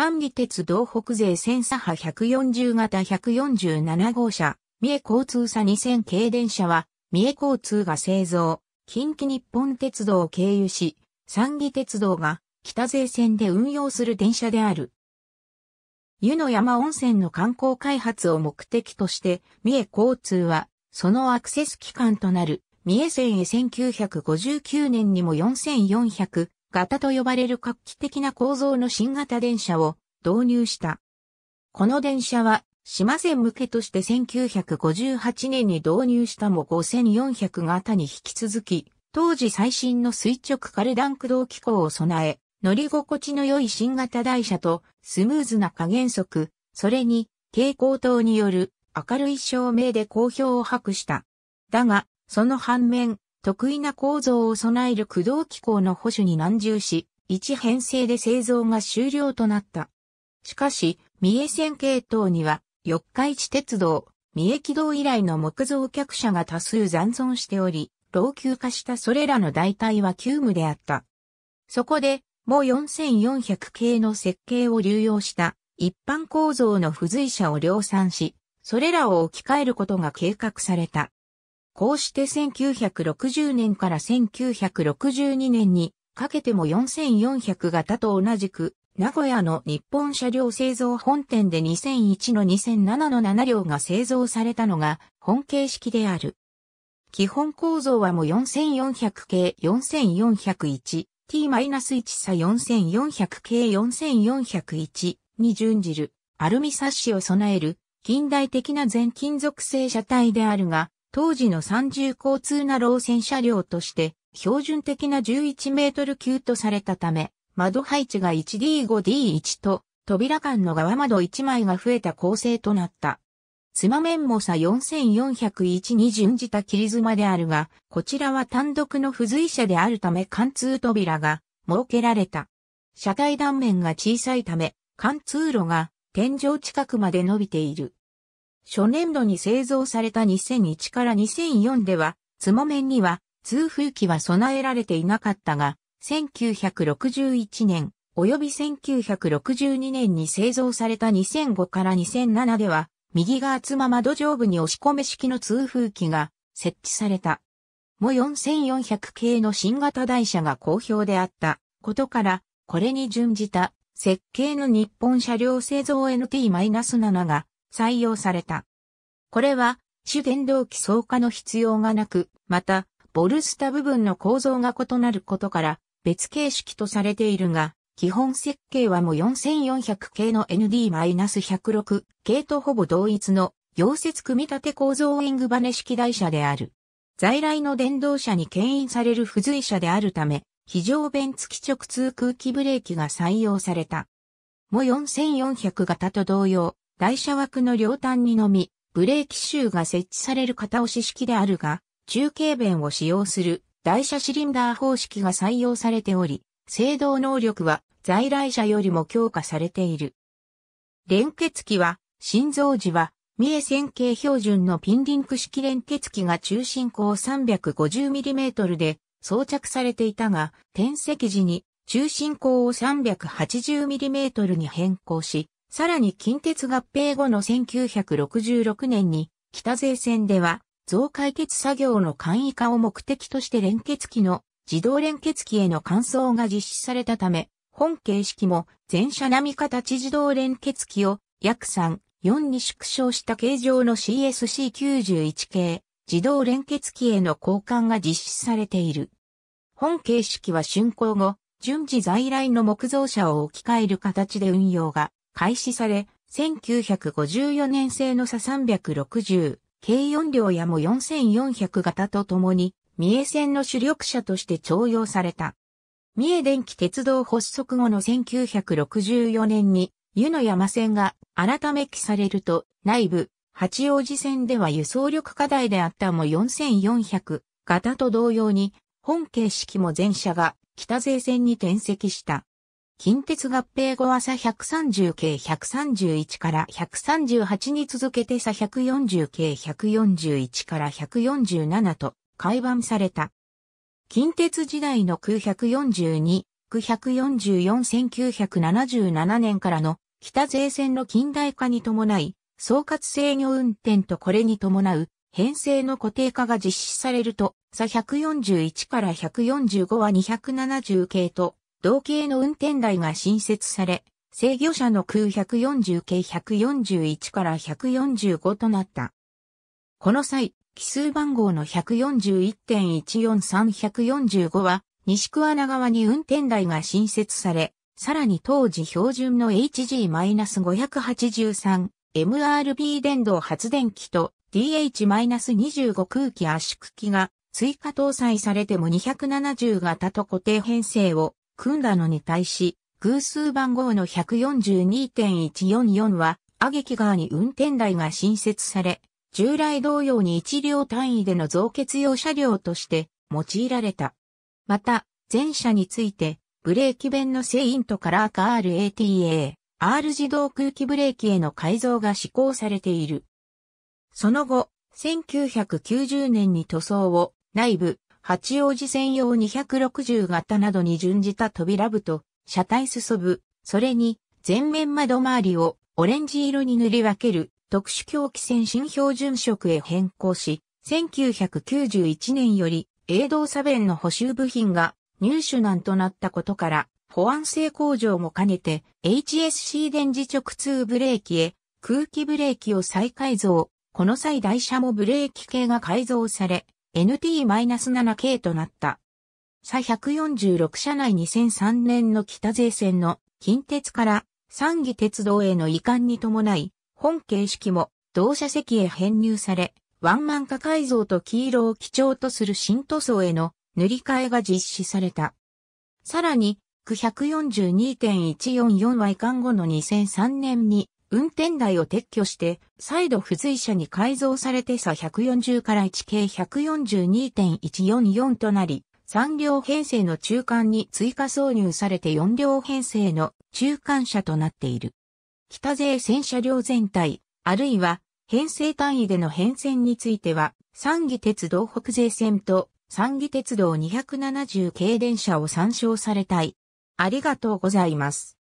三義鉄道北勢千左派140型147号車、三重交通差2000系電車は、三重交通が製造、近畿日本鉄道を経由し、三義鉄道が北勢線で運用する電車である。湯の山温泉の観光開発を目的として、三重交通は、そのアクセス機関となる、三重線へ1959年にも4400型と呼ばれる画期的な構造の新型電車を導入した。この電車は、島線向けとして1958年に導入したも5400型に引き続き、当時最新の垂直カルダン駆動機構を備え、乗り心地の良い新型台車とスムーズな加減速、それに蛍光灯による明るい照明で好評を博した。だが、その反面、得意な構造を備える駆動機構の保守に難重し、一編成で製造が終了となった。しかし、三重線系統には、四日市鉄道、三重軌道以来の木造客車が多数残存しており、老朽化したそれらの代替は急務であった。そこで、もう4400系の設計を流用した一般構造の付随車を量産し、それらを置き換えることが計画された。こうして1960年から1962年にかけても4400型と同じく、名古屋の日本車両製造本店で2001の2007の7両が製造されたのが本形式である。基本構造はも4400系4401、T-1 差4400系4401に準じるアルミサッシを備える近代的な全金属製車体であるが、当時の三重交通な路線車両として標準的な11メートル級とされたため、窓配置が 1D5D1 と扉間の側窓1枚が増えた構成となった。妻面も差4401に準じた切り妻であるが、こちらは単独の付随車であるため貫通扉が設けられた。車体断面が小さいため、貫通路が天井近くまで伸びている。初年度に製造された2001から2004では、つも面には通風機は備えられていなかったが、1961年及び1962年に製造された2005から2007では、右側つま窓上部に押し込め式の通風機が設置された。も4400系の新型台車が好評であったことから、これに準じた設計の日本車両製造 NT-7 が採用された。これは、主電動機相化の必要がなく、また、ボルスタ部分の構造が異なることから、別形式とされているが、基本設計はも4400系の ND-106 系とほぼ同一の溶接組み立て構造ウィングバネ式台車である。在来の電動車に牽引される付随車であるため、非常弁付き直通空気ブレーキが採用された。も4400型と同様、台車枠の両端にのみ、ブレーキシューが設置される片押し式であるが、中継弁を使用する台車シリンダー方式が採用されており、制動能力は在来車よりも強化されている。連結機は、心臓時は、三重線形標準のピンリンク式連結機が中心高 350mm で装着されていたが、転積時に中心高を 380mm に変更し、さらに近鉄合併後の1966年に北税線では増解決作業の簡易化を目的として連結機の自動連結機への換装が実施されたため、本形式も全車並み形自動連結機を約3、4に縮小した形状の CSC91 系自動連結機への交換が実施されている。本形式は竣工後、順次在来の木造車を置き換える形で運用が開始され、1954年製の差360、軽4両やも4400型とともに、三重線の主力車として徴用された。三重電気鉄道発足後の1964年に、湯の山線が改め起されると、内部、八王子線では輸送力課題であったも4400型と同様に、本形式も全車が北税線に転籍した。近鉄合併後は差130系131から138に続けて差140系141から147と改版された。近鉄時代の空142、空144 1977年からの北税線の近代化に伴い、総括制御運転とこれに伴う編成の固定化が実施されると、差141から145は270系と同型の運転台が新設され、制御車の空140系141から145となった。この際、奇数番号の141.143145は、西桑名側に運転台が新設され、さらに当時標準の HG-583、MRB 電動発電機と DH-25 空気圧縮機が追加搭載されても270型と固定編成を組んだのに対し、偶数番号の142.144は、アゲキ側に運転台が新設され、従来同様に1両単位での増結用車両として用いられた。また、前車について、ブレーキ弁のセイントカラーカ RATA、R 自動空気ブレーキへの改造が施行されている。その後、1990年に塗装を内部、八王子専用260型などに準じた扉部と車体裾部、それに前面窓周りをオレンジ色に塗り分ける特殊狂気線新標準色へ変更し、1991年より営動差弁の補修部品が入手難となったことから、保安性向上も兼ねて HSC 電磁直通ブレーキへ空気ブレーキを再改造。この際台車もブレーキ系が改造され、NT-7K となった。サ146社内2003年の北税線の近鉄から三義鉄道への移管に伴い、本形式も同社席へ編入され、ワンマン化改造と黄色を基調とする新塗装への塗り替えが実施された。さらに、942.144は移管後の2003年に運転台を撤去して、再度付随車に改造されて差140から 1K142.144 となり、3両編成の中間に追加挿入されて4両編成の中間車となっている。北勢戦車両全体、あるいは編成単位での編成については、三義鉄道北勢線と三義鉄道270系電車を参照されたい。ありがとうございます。